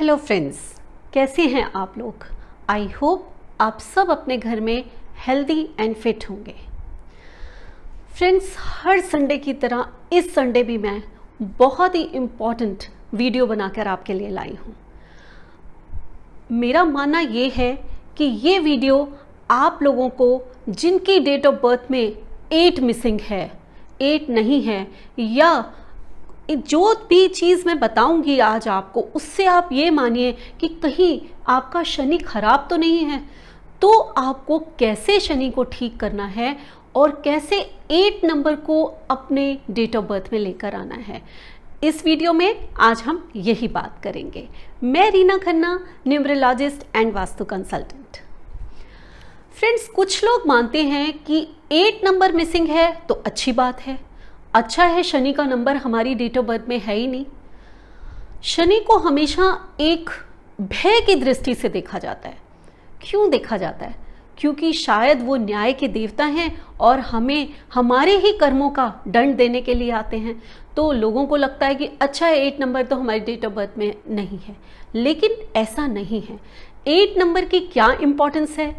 hello friends कैसे हैं आप लोग आई होप आप सब अपने घर में हेल्दी एंड फिट होंगे फ्रेंड्स हर संडे की तरह इस संडे भी मैं बहुत ही इम्पॉर्टेंट वीडियो बनाकर आपके लिए लाई हूँ मेरा मानना ये है कि ये वीडियो आप लोगों को जिनकी डेट ऑफ बर्थ में एट मिसिंग है एट नहीं है या जो भी चीज़ मैं बताऊंगी आज आपको उससे आप ये मानिए कि कहीं आपका शनि खराब तो नहीं है तो आपको कैसे शनि को ठीक करना है और कैसे एट नंबर को अपने डेट ऑफ बर्थ में लेकर आना है इस वीडियो में आज हम यही बात करेंगे मैं Reena Khanna numerologist and vastu consultant friends कुछ लोग मानते हैं कि एट नंबर मिसिंग है तो अच्छी बात है अच्छा है शनि का नंबर हमारी डेट ऑफ बर्थ में है ही नहीं शनि को हमेशा एक भय की दृष्टि से देखा जाता है क्यों देखा जाता है क्योंकि शायद वो न्याय के देवता हैं और हमें हमारे ही कर्मों का दंड देने के लिए आते हैं तो लोगों को लगता है कि अच्छा है एट नंबर तो हमारी डेट ऑफ बर्थ में नहीं है लेकिन ऐसा नहीं है एट नंबर की क्या इम्पोर्टेंस है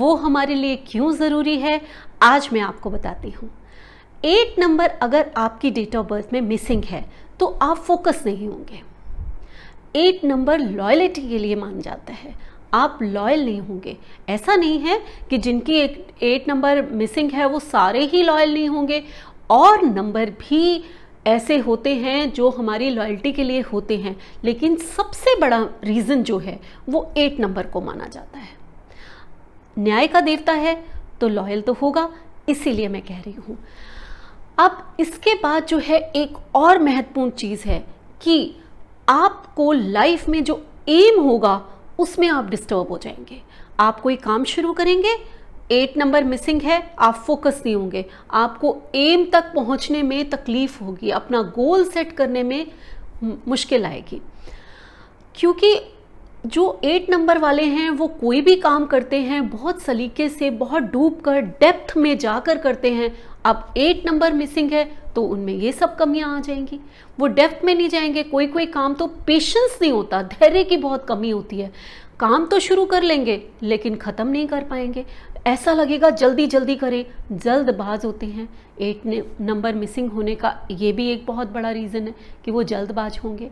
वो हमारे लिए क्यों ज़रूरी है आज मैं आपको बताती हूँ एट नंबर अगर आपकी डेट ऑफ बर्थ में मिसिंग है तो आप फोकस नहीं होंगे एट नंबर लॉयलिटी के लिए माना जाता है आप लॉयल नहीं होंगे ऐसा नहीं है कि जिनकी एक एट नंबर मिसिंग है वो सारे ही लॉयल नहीं होंगे और नंबर भी ऐसे होते हैं जो हमारी लॉयल्टी के लिए होते हैं लेकिन सबसे बड़ा रीज़न जो है वो एट नंबर को माना जाता है न्याय का देवता है तो लॉयल तो होगा इसीलिए मैं कह रही हूँ अब इसके बाद जो है एक और महत्वपूर्ण चीज़ है कि आपको लाइफ में जो एम होगा उसमें आप डिस्टर्ब हो जाएंगे आप कोई काम शुरू करेंगे एट नंबर मिसिंग है आप फोकस नहीं होंगे आपको एम तक पहुंचने में तकलीफ होगी अपना गोल सेट करने में मुश्किल आएगी क्योंकि जो एट नंबर वाले हैं वो कोई भी काम करते हैं बहुत सलीके से बहुत डूब कर डेप्थ में जाकर करते हैं अब एट नंबर मिसिंग है तो उनमें ये सब कमियां आ जाएंगी वो डेप्थ में नहीं जाएंगे कोई कोई काम तो पेशेंस नहीं होता धैर्य की बहुत कमी होती है काम तो शुरू कर लेंगे लेकिन ख़त्म नहीं कर पाएंगे ऐसा लगेगा जल्दी जल्दी करें जल्दबाज होते हैं एट नंबर मिसिंग होने का ये भी एक बहुत बड़ा रीज़न है कि वो जल्दबाज होंगे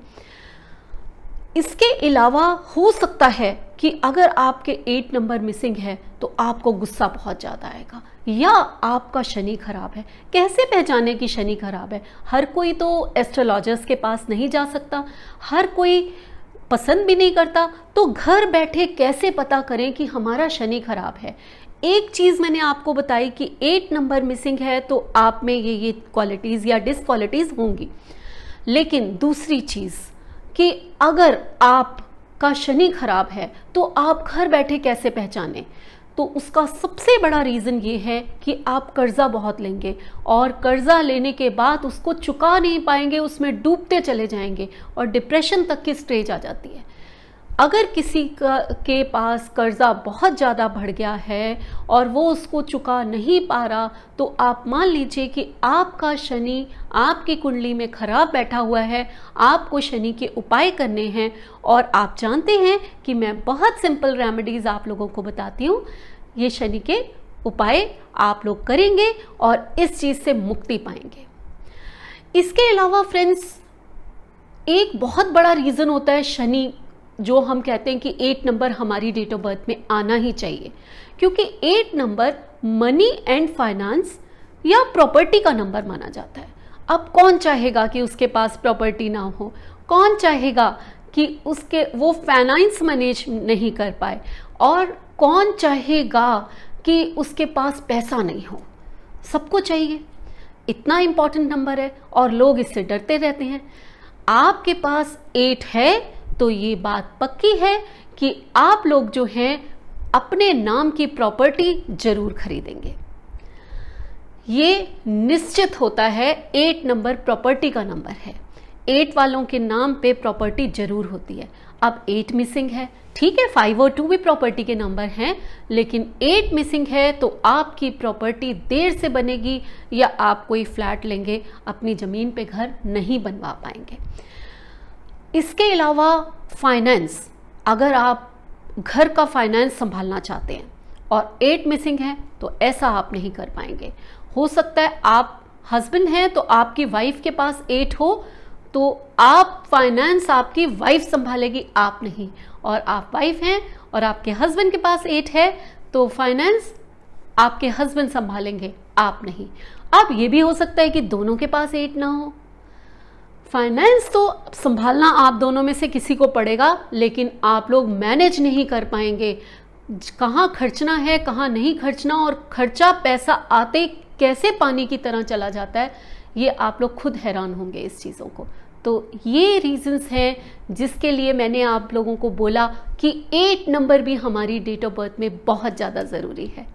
इसके अलावा हो सकता है कि अगर आपके एट नंबर मिसिंग है तो आपको गुस्सा बहुत ज़्यादा आएगा या आपका शनि खराब है कैसे पहचाने कि शनि खराब है हर कोई तो एस्ट्रोलॉजर्स के पास नहीं जा सकता हर कोई पसंद भी नहीं करता तो घर बैठे कैसे पता करें कि हमारा शनि खराब है एक चीज़ मैंने आपको बताई कि एट नंबर मिसिंग है तो आप में ये ये क्वालिटीज़ या डिसक्वालिटीज़ होंगी लेकिन दूसरी चीज़ कि अगर आप का शनि खराब है तो आप घर बैठे कैसे पहचाने तो उसका सबसे बड़ा रीज़न ये है कि आप कर्ज़ा बहुत लेंगे और कर्ज़ा लेने के बाद उसको चुका नहीं पाएंगे उसमें डूबते चले जाएंगे और डिप्रेशन तक की स्टेज आ जाती है अगर किसी का के पास कर्ज़ा बहुत ज़्यादा बढ़ गया है और वो उसको चुका नहीं पा रहा तो आप मान लीजिए कि आपका शनि आपकी कुंडली में खराब बैठा हुआ है आपको शनि के उपाय करने हैं और आप जानते हैं कि मैं बहुत सिंपल रेमेडीज़ आप लोगों को बताती हूँ ये शनि के उपाय आप लोग करेंगे और इस चीज़ से मुक्ति पाएंगे इसके अलावा फ्रेंड्स एक बहुत बड़ा रीज़न होता है शनि जो हम कहते हैं कि एट नंबर हमारी डेट ऑफ बर्थ में आना ही चाहिए क्योंकि eight number money and finance या प्रॉपर्टी का नंबर माना जाता है अब कौन चाहेगा कि उसके पास प्रॉपर्टी ना हो कौन चाहेगा कि उसके वो फाइनेंस मैनेज नहीं कर पाए और कौन चाहेगा कि उसके पास पैसा नहीं हो सबको चाहिए इतना इंपॉर्टेंट नंबर है और लोग इससे डरते रहते हैं आपके पास एट है तो ये बात पक्की है कि आप लोग जो हैं अपने नाम की प्रॉपर्टी जरूर खरीदेंगे ये निश्चित होता है एट नंबर प्रॉपर्टी का नंबर है एट वालों के नाम पे प्रॉपर्टी जरूर होती है अब एट मिसिंग है ठीक है फाइव और टू भी प्रॉपर्टी के नंबर हैं लेकिन एट मिसिंग है तो आपकी प्रॉपर्टी देर से बनेगी या आप कोई फ्लैट लेंगे अपनी ज़मीन पे घर नहीं बनवा पाएंगे इसके अलावा फाइनेंस अगर आप घर का फाइनेंस संभालना चाहते हैं और एट मिसिंग है तो ऐसा आप नहीं कर पाएंगे हो सकता है आप हस्बैंड हैं तो आपकी वाइफ के पास एट हो तो आप फाइनेंस आपकी वाइफ संभालेगी आप नहीं और आप वाइफ हैं और आपके हस्बैंड के पास एट है तो फाइनेंस आपके हस्बैंड संभालेंगे आप नहीं अब ये भी हो सकता है कि दोनों के पास एट ना हो फाइनेंस तो संभालना आप दोनों में से किसी को पड़ेगा लेकिन आप लोग मैनेज नहीं कर पाएंगे कहाँ खर्चना है कहाँ नहीं खर्चना और खर्चा पैसा आते कैसे पानी की तरह चला जाता है ये आप लोग खुद हैरान होंगे इस चीज़ों को तो ये रीजंस हैं जिसके लिए मैंने आप लोगों को बोला कि एट नंबर भी हमारी डेट ऑफ बर्थ में बहुत ज़्यादा ज़रूरी है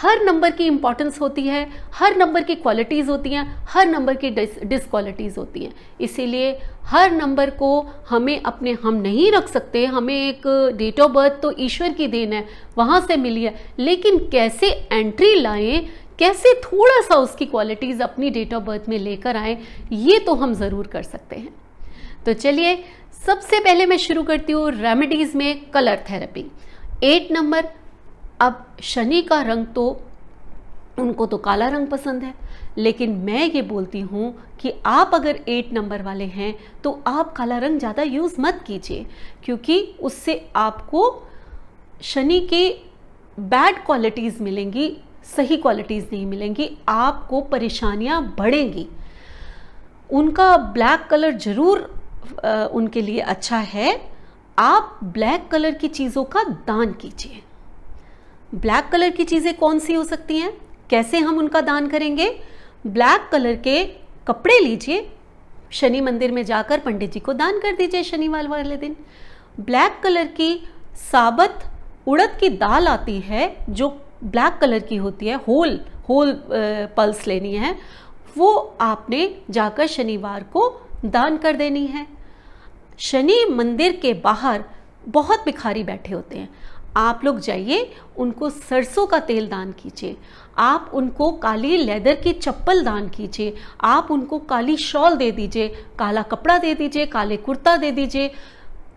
हर नंबर की इंपॉर्टेंस होती है हर नंबर की क्वालिटीज़ होती हैं हर नंबर की डिसक्वालिटीज़ होती हैं इसीलिए हर नंबर को हमें अपने हम नहीं रख सकते हमें एक डेट ऑफ बर्थ तो ईश्वर की देन है वहाँ से मिली है लेकिन कैसे एंट्री लाएं कैसे थोड़ा सा उसकी क्वालिटीज़ अपनी डेट ऑफ बर्थ में लेकर आएँ ये तो हम ज़रूर कर सकते हैं तो चलिए सबसे पहले मैं शुरू करती हूँ रेमेडीज़ में कलर थेरेपी एट नंबर अब शनि का रंग तो उनको तो काला रंग पसंद है लेकिन मैं ये बोलती हूँ कि आप अगर एट नंबर वाले हैं तो आप काला रंग ज़्यादा यूज़ मत कीजिए क्योंकि उससे आपको शनि के बैड क्वालिटीज़ मिलेंगी सही क्वालिटीज़ नहीं मिलेंगी आपको परेशानियाँ बढ़ेंगी उनका ब्लैक कलर ज़रूर उनके लिए अच्छा है आप ब्लैक कलर की चीज़ों का दान कीजिए ब्लैक कलर की चीज़ें कौन सी हो सकती हैं कैसे हम उनका दान करेंगे ब्लैक कलर के कपड़े लीजिए शनि मंदिर में जाकर पंडित जी को दान कर दीजिए शनिवार वाले दिन ब्लैक कलर की साबत उड़द की दाल आती है जो ब्लैक कलर की होती है होल होल पल्स लेनी है वो आपने जाकर शनिवार को दान कर देनी है शनि मंदिर के बाहर बहुत भिखारी बैठे होते हैं आप लोग जाइए उनको सरसों का तेल दान कीजिए आप उनको काली लेदर की चप्पल दान कीजिए आप उनको काली शॉल दे दीजिए काला कपड़ा दे दीजिए काले कुर्ता दे दीजिए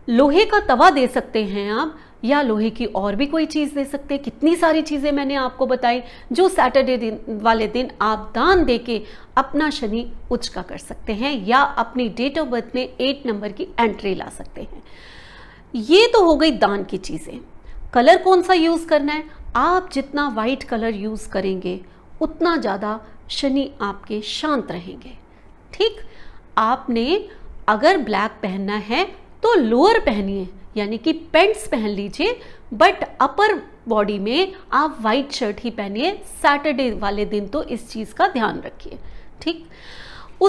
लोहे का तवा दे सकते हैं आप या लोहे की और भी कोई चीज़ दे सकते हैं कितनी सारी चीज़ें मैंने आपको बताई जो सैटरडे दिन वाले दिन आप दान दे के अपना शनि उच्च का कर सकते हैं या अपनी डेट ऑफ बर्थ में एट नंबर की एंट्री ला सकते हैं ये तो हो गई दान की चीज़ें कलर कौन सा यूज़ करना है आप जितना वाइट कलर यूज़ करेंगे उतना ज़्यादा शनि आपके शांत रहेंगे ठीक आपने अगर ब्लैक पहनना है तो लोअर पहनिए यानी कि पेंट्स पहन लीजिए बट अपर बॉडी में आप वाइट शर्ट ही पहनिए सैटरडे वाले दिन तो इस चीज़ का ध्यान रखिए ठीक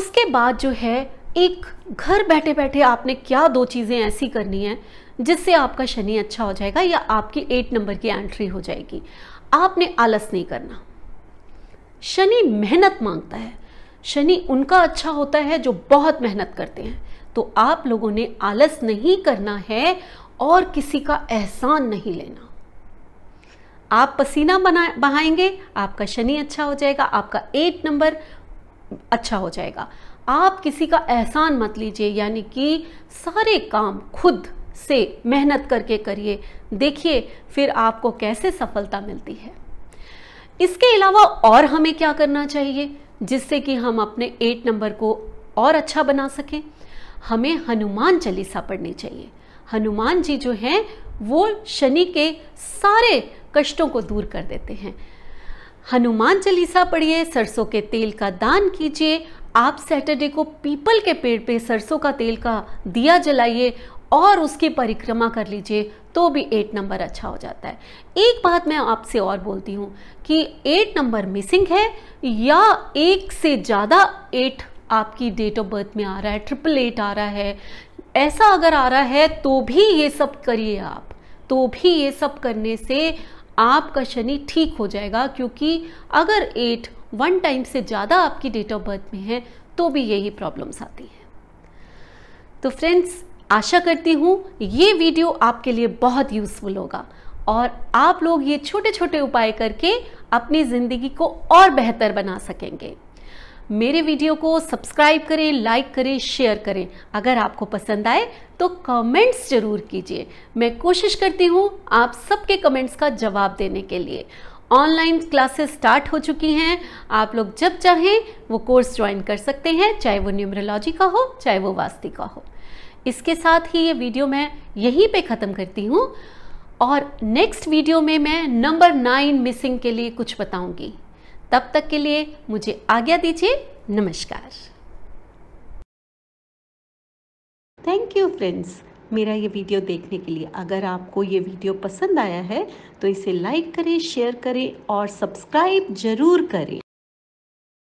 उसके बाद जो है एक घर बैठे बैठे आपने क्या दो चीज़ें ऐसी करनी है जिससे आपका शनि अच्छा हो जाएगा या आपकी एट नंबर की एंट्री हो जाएगी आपने आलस नहीं करना शनि मेहनत मांगता है शनि उनका अच्छा होता है जो बहुत मेहनत करते हैं तो आप लोगों ने आलस नहीं करना है और किसी का एहसान नहीं लेना आप पसीना बना बहाएंगे आपका शनि अच्छा हो जाएगा आपका एट नंबर अच्छा हो जाएगा आप किसी का एहसान मत लीजिए यानी कि सारे काम खुद से मेहनत करके करिए देखिए फिर आपको कैसे सफलता मिलती है इसके अलावा और हमें क्या करना चाहिए जिससे कि हम अपने एट नंबर को और अच्छा बना सकें हमें हनुमान चालीसा पढ़नी चाहिए हनुमान जी जो हैं वो शनि के सारे कष्टों को दूर कर देते हैं हनुमान चालीसा पढ़िए सरसों के तेल का दान कीजिए आप सैटरडे को पीपल के पेड़ पे सरसों का तेल का दिया जलाइए और उसकी परिक्रमा कर लीजिए तो भी एट नंबर अच्छा हो जाता है एक बात मैं आपसे और बोलती हूँ कि एट नंबर मिसिंग है या एक से ज़्यादा एट आपकी डेट ऑफ बर्थ में आ रहा है ट्रिपल एट आ रहा है ऐसा अगर आ रहा है तो भी ये सब करिए आप तो भी ये सब करने से आपका शनि ठीक हो जाएगा क्योंकि अगर एट वन टाइम से ज़्यादा आपकी डेट ऑफ बर्थ में है तो भी यही प्रॉब्लम्स आती हैं तो फ्रेंड्स आशा करती हूँ ये वीडियो आपके लिए बहुत यूज़फुल होगा और आप लोग ये छोटे छोटे उपाय करके अपनी ज़िंदगी को और बेहतर बना सकेंगे मेरे वीडियो को सब्सक्राइब करें लाइक करें शेयर करें अगर आपको पसंद आए तो कमेंट्स ज़रूर कीजिए मैं कोशिश करती हूँ आप सबके कमेंट्स का जवाब देने के लिए ऑनलाइन क्लासेस स्टार्ट हो चुकी हैं आप लोग जब चाहें वो कोर्स ज्वाइन कर सकते हैं चाहे वो न्यूमरोलॉजी का हो चाहे वो वास्ती का हो इसके साथ ही ये वीडियो मैं यहीं पे ख़त्म करती हूँ और नेक्स्ट वीडियो में मैं नंबर नाइन मिसिंग के लिए कुछ बताऊंगी तब तक के लिए मुझे आज्ञा दीजिए नमस्कार थैंक यू फ्रेंड्स मेरा ये वीडियो देखने के लिए अगर आपको ये वीडियो पसंद आया है तो इसे लाइक करें शेयर करें और सब्सक्राइब जरूर करें